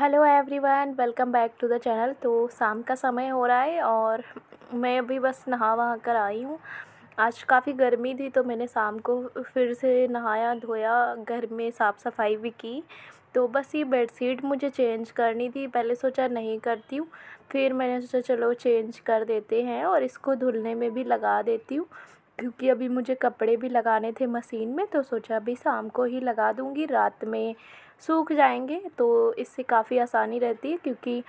hello everyone welcome back to the channel तो शाम का समय हो रहा है और मैं अभी बस नहा वहा कर आई हूँ आज काफ़ी गर्मी थी तो मैंने शाम को फिर से नहाया धोया घर में साफ़ सफाई भी की तो बस ये बेडशीट मुझे चेंज करनी थी पहले सोचा नहीं करती हूँ फिर मैंने सोचा चलो चेंज कर देते हैं और इसको धुलने में भी लगा देती हूँ क्योंकि अभी मुझे कपड़े भी लगाने थे मशीन में तो सोचा अभी शाम को ही लगा दूँगी रात में सूख जाएंगे तो इससे काफ़ी आसानी रहती है क्योंकि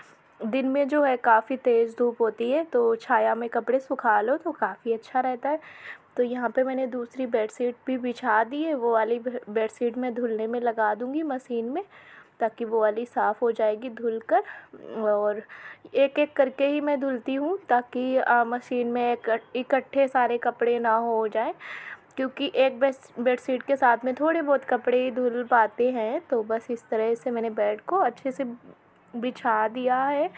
दिन में जो है काफ़ी तेज़ धूप होती है तो छाया में कपड़े सुखा लो तो काफ़ी अच्छा रहता है तो यहाँ पे मैंने दूसरी बेडशीट भी बिछा दी है वो वाली बेडशीट मैं धुलने में लगा दूँगी मशीन में ताकि वो वाली साफ़ हो जाएगी धुल कर और एक एक करके ही मैं धुलती हूँ ताकि मशीन में इकट्ठे सारे कपड़े ना हो जाए क्योंकि एक बेड शीट के साथ में थोड़े बहुत कपड़े धुल पाते हैं तो बस इस तरह से मैंने बेड को अच्छे से बिछा दिया है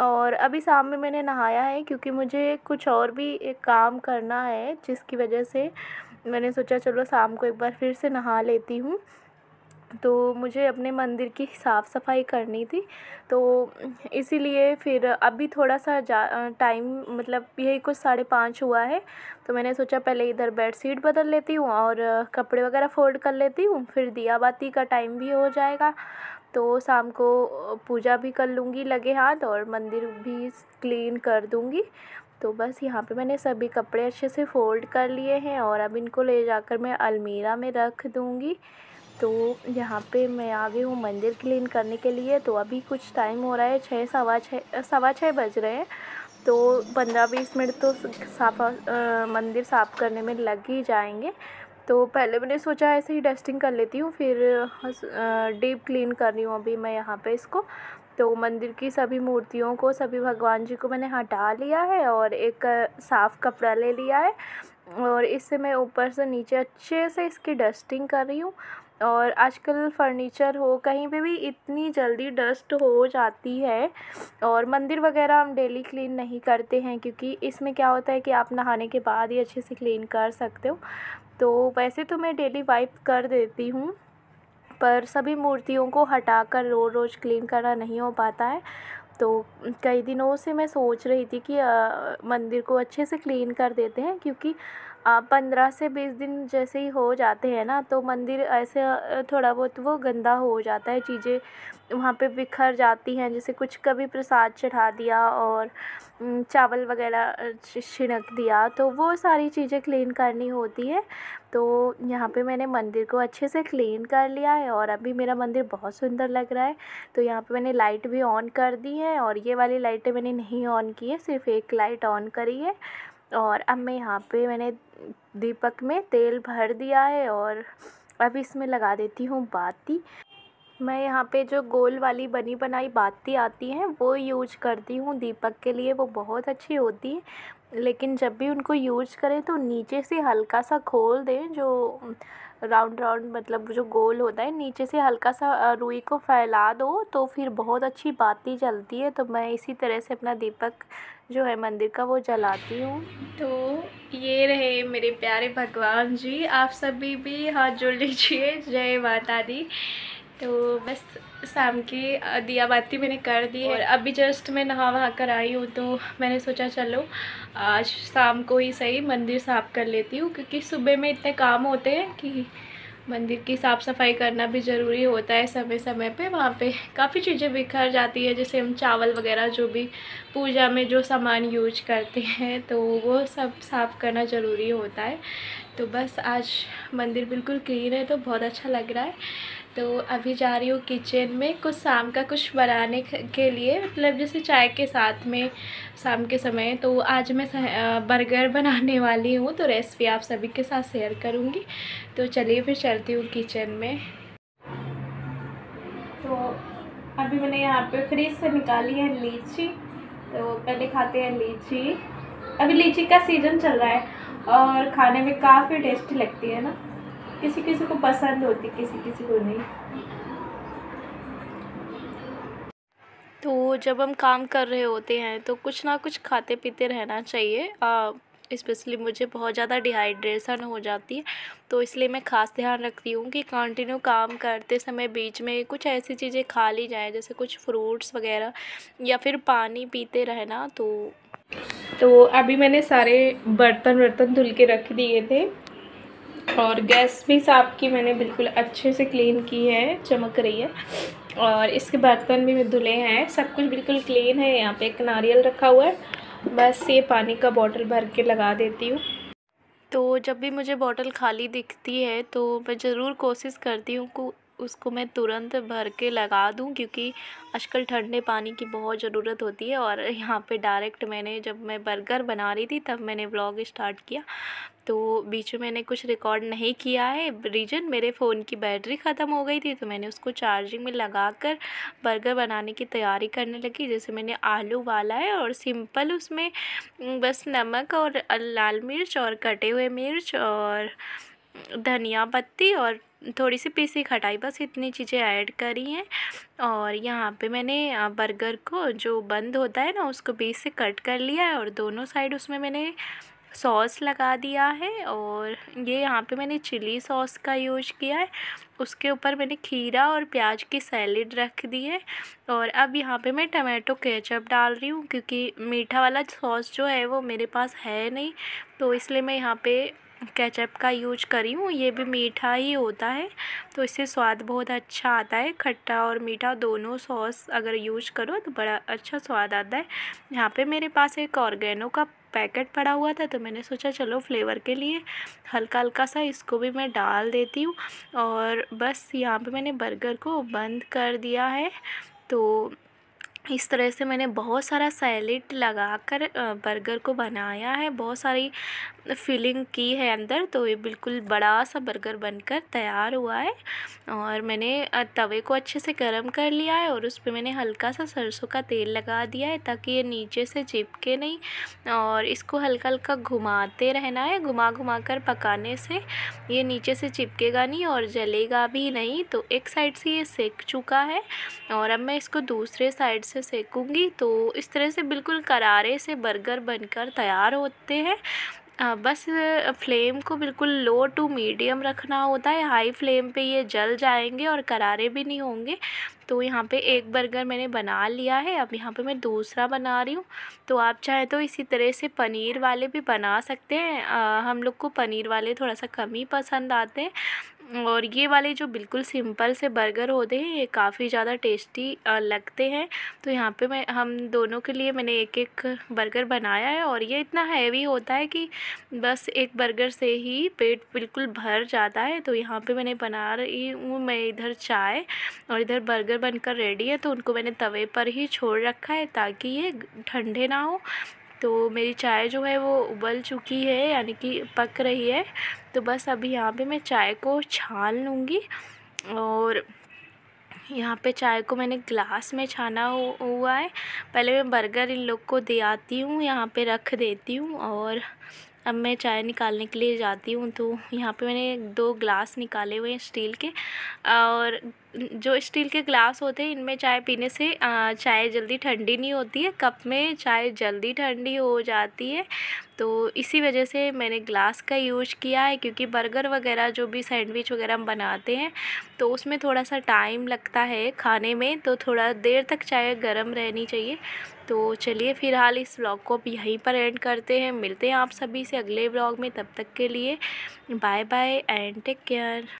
और अभी शाम में मैंने नहाया है क्योंकि मुझे कुछ और भी एक काम करना है जिसकी वजह से मैंने सोचा चलो शाम को एक बार फिर से नहा लेती हूँ तो मुझे अपने मंदिर की साफ़ सफ़ाई करनी थी तो इसीलिए फिर अभी थोड़ा सा जा टाइम मतलब यही कुछ साढ़े पाँच हुआ है तो मैंने सोचा पहले इधर बेड शीट बदल लेती हूँ और कपड़े वगैरह फ़ोल्ड कर लेती हूँ फिर दिया बाती का टाइम भी हो जाएगा तो शाम को पूजा भी कर लूँगी लगे हाथ और मंदिर भी क्लीन कर दूँगी तो बस यहाँ पे मैंने सभी कपड़े अच्छे से फ़ोल्ड कर लिए हैं और अब इनको ले जाकर मैं अलमीरा में रख दूँगी तो यहाँ पे मैं आ गई हूँ मंदिर क्लीन करने के लिए तो अभी कुछ टाइम हो रहा है छः सवा छः सवा छः बज रहे हैं तो पंद्रह बीस मिनट तो साफा मंदिर साफ़ करने में लग ही जाएंगे तो पहले मैंने सोचा ऐसे ही डस्टिंग कर लेती हूँ फिर डीप क्लीन कर रही हूँ अभी मैं यहाँ पे इसको तो मंदिर की सभी मूर्तियों को सभी भगवान जी को मैंने हटा लिया है और एक साफ़ कपड़ा ले लिया है और इससे मैं ऊपर से नीचे अच्छे से इसकी डस्टिंग कर रही हूँ और आजकल फ़र्नीचर हो कहीं पे भी इतनी जल्दी डस्ट हो जाती है और मंदिर वगैरह हम डेली क्लीन नहीं करते हैं क्योंकि इसमें क्या होता है कि आप नहाने के बाद ही अच्छे से क्लीन कर सकते हो तो वैसे तो मैं डेली वाइप कर देती हूँ पर सभी मूर्तियों को हटाकर रोज़ रोज़ क्लीन करना नहीं हो पाता है तो कई दिनों से मैं सोच रही थी कि आ, मंदिर को अच्छे से क्लीन कर देते हैं क्योंकि पंद्रह से बीस दिन जैसे ही हो जाते हैं ना तो मंदिर ऐसे थोड़ा बहुत वो गंदा हो जाता है चीज़ें वहाँ पे बिखर जाती हैं जैसे कुछ कभी प्रसाद चढ़ा दिया और चावल वगैरह छिड़क दिया तो वो सारी चीज़ें क्लीन करनी होती है तो यहाँ पे मैंने मंदिर को अच्छे से क्लीन कर लिया है और अभी मेरा मंदिर बहुत सुंदर लग रहा है तो यहाँ पे मैंने लाइट भी ऑन कर दी है और ये वाली लाइटें मैंने नहीं ऑन की है सिर्फ एक लाइट ऑन करी है और अब मैं यहाँ पे मैंने दीपक में तेल भर दिया है और अब इसमें लगा देती हूँ बाती मैं यहाँ पे जो गोल वाली बनी बनाई बाती आती हैं वो यूज करती हूँ दीपक के लिए वो बहुत अच्छी होती है लेकिन जब भी उनको यूज करें तो नीचे से हल्का सा खोल दें जो राउंड राउंड मतलब जो गोल होता है नीचे से हल्का सा रुई को फैला दो तो फिर बहुत अच्छी बाती जलती है तो मैं इसी तरह से अपना दीपक जो है मंदिर का वो जलाती हूँ तो ये रहे मेरे प्यारे भगवान जी आप सभी भी हाथ जोड़ लीजिए जय माता दी तो बस शाम की दिया बाती मैंने कर दी है और अभी जस्ट मैं नहा वहा कर आई हूँ तो मैंने सोचा चलो आज शाम को ही सही मंदिर साफ़ कर लेती हूँ क्योंकि सुबह में इतने काम होते हैं कि मंदिर की साफ़ सफाई करना भी ज़रूरी होता है समय समय पे वहाँ पे काफ़ी चीज़ें बिखर जाती है जैसे हम चावल वगैरह जो भी पूजा में जो सामान यूज करते हैं तो वो सब साफ़ करना ज़रूरी होता है तो बस आज मंदिर बिल्कुल क्लीन है तो बहुत अच्छा लग रहा है तो अभी जा रही हूँ किचन में कुछ शाम का कुछ बनाने के लिए मतलब जैसे चाय के साथ में शाम के समय तो आज मैं बर्गर बनाने वाली हूँ तो रेसिपी आप सभी के साथ शेयर करूँगी तो चलिए फिर चलती हूँ किचन में तो अभी मैंने यहाँ पे फ्रिज से निकाली है लीची तो पहले खाते हैं लीची अभी लीची का सीज़न चल रहा है और खाने में काफ़ी टेस्टी लगती है ना किसी किसी को पसंद होती किसी किसी को नहीं तो जब हम काम कर रहे होते हैं तो कुछ ना कुछ खाते पीते रहना चाहिए आ, स्पेशली मुझे बहुत ज़्यादा डिहाइड्रेशन हो जाती है तो इसलिए मैं ख़ास ध्यान रखती हूँ कि कंटिन्यू काम करते समय बीच में कुछ ऐसी चीज़ें खा ली जाएँ जैसे कुछ फ्रूट्स वगैरह या फिर पानी पीते रहना तो तो अभी मैंने सारे बर्तन वर्तन धुल के रख दिए थे और गैस भी साफ की मैंने बिल्कुल अच्छे से क्लीन की है चमक रही है और इसके बर्तन भी धुले हैं सब कुछ बिल्कुल क्लीन है यहाँ पे एक नारियल रखा हुआ है बस ये पानी का बॉटल भर के लगा देती हूँ तो जब भी मुझे बॉटल खाली दिखती है तो मैं ज़रूर कोशिश करती हूँ उसको मैं तुरंत भर के लगा दूँ क्योंकि आजकल ठंडे पानी की बहुत ज़रूरत होती है और यहाँ पे डायरेक्ट मैंने जब मैं बर्गर बना रही थी तब मैंने व्लॉग स्टार्ट किया तो बीच में मैंने कुछ रिकॉर्ड नहीं किया है रीजन मेरे फ़ोन की बैटरी ख़त्म हो गई थी तो मैंने उसको चार्जिंग में लगा कर बर्गर बनाने की तैयारी करने लगी जैसे मैंने आलू वाला है और सिंपल उसमें बस नमक और लाल मिर्च और कटे हुए मिर्च और धनिया पत्ती और थोड़ी सी पीसी खटाई बस इतनी चीज़ें ऐड करी हैं और यहाँ पे मैंने बर्गर को जो बंद होता है ना उसको बीच से कट कर लिया है और दोनों साइड उसमें मैंने सॉस लगा दिया है और ये यहाँ पे मैंने चिली सॉस का यूज किया है उसके ऊपर मैंने खीरा और प्याज की सैलड रख दी है और अब यहाँ पे मैं टमाटो केचप डाल रही हूँ क्योंकि मीठा वाला सॉस जो है वो मेरे पास है नहीं तो इसलिए मैं यहाँ पे केचप का यूज करी हूँ ये भी मीठा ही होता है तो इससे स्वाद बहुत अच्छा आता है खट्टा और मीठा दोनों सॉस अगर यूज करो तो बड़ा अच्छा स्वाद आता है यहाँ पे मेरे पास एक ऑर्गेनो का पैकेट पड़ा हुआ था तो मैंने सोचा चलो फ्लेवर के लिए हल्का हल्का सा इसको भी मैं डाल देती हूँ और बस यहाँ पर मैंने बर्गर को बंद कर दिया है तो इस तरह से मैंने बहुत सारा सैलेड लगा कर बर्गर को बनाया है बहुत सारी फिलिंग की है अंदर तो ये बिल्कुल बड़ा सा बर्गर बनकर तैयार हुआ है और मैंने तवे को अच्छे से गर्म कर लिया है और उस पर मैंने हल्का सा सरसों का तेल लगा दिया है ताकि ये नीचे से चिपके नहीं और इसको हल्का हल्का घुमाते रहना है घुमा घुमा कर पकाने से ये नीचे से चिपकेगा नहीं और जलेगा भी नहीं तो एक साइड से ये सेक चुका है और अब मैं इसको दूसरे साइड से से सेकूँगी तो इस तरह से बिल्कुल करारे से बर्गर बनकर तैयार होते हैं बस फ्लेम को बिल्कुल लो टू मीडियम रखना होता है हाई फ्लेम पे ये जल जाएंगे और करारे भी नहीं होंगे तो यहाँ पे एक बर्गर मैंने बना लिया है अब यहाँ पे मैं दूसरा बना रही हूँ तो आप चाहे तो इसी तरह से पनीर वाले भी बना सकते हैं आ, हम लोग को पनीर वाले थोड़ा सा कम ही पसंद आते हैं और ये वाले जो बिल्कुल सिंपल से बर्गर होते हैं ये काफ़ी ज़्यादा टेस्टी लगते हैं तो यहाँ पे मैं हम दोनों के लिए मैंने एक एक बर्गर बनाया है और ये इतना हैवी होता है कि बस एक बर्गर से ही पेट बिल्कुल भर जाता है तो यहाँ पे मैंने बना रही हूँ मैं इधर चाय और इधर बर्गर बनकर रेडी है तो उनको मैंने तवे पर ही छोड़ रखा है ताकि ये ठंडे ना हो तो मेरी चाय जो है वो उबल चुकी है यानी कि पक रही है तो बस अभी यहाँ पे मैं चाय को छान लूँगी और यहाँ पे चाय को मैंने ग्लास में छाना हुआ है पहले मैं बर्गर इन लोग को दे आती हूँ यहाँ पे रख देती हूँ और अब मैं चाय निकालने के लिए जाती हूँ तो यहाँ पे मैंने दो ग्लास निकाले हुए हैं स्टील के और जो स्टील के ग्लास होते हैं इनमें चाय पीने से चाय जल्दी ठंडी नहीं होती है कप में चाय जल्दी ठंडी हो जाती है तो इसी वजह से मैंने ग्लास का यूज़ किया है क्योंकि बर्गर वगैरह जो भी सैंडविच वगैरह हम बनाते हैं तो उसमें थोड़ा सा टाइम लगता है खाने में तो थोड़ा देर तक चाय गर्म रहनी चाहिए तो चलिए फिलहाल इस ब्लॉग को अब यहीं पर एंड करते हैं मिलते हैं आप सभी से अगले ब्लॉग में तब तक के लिए bye bye and take care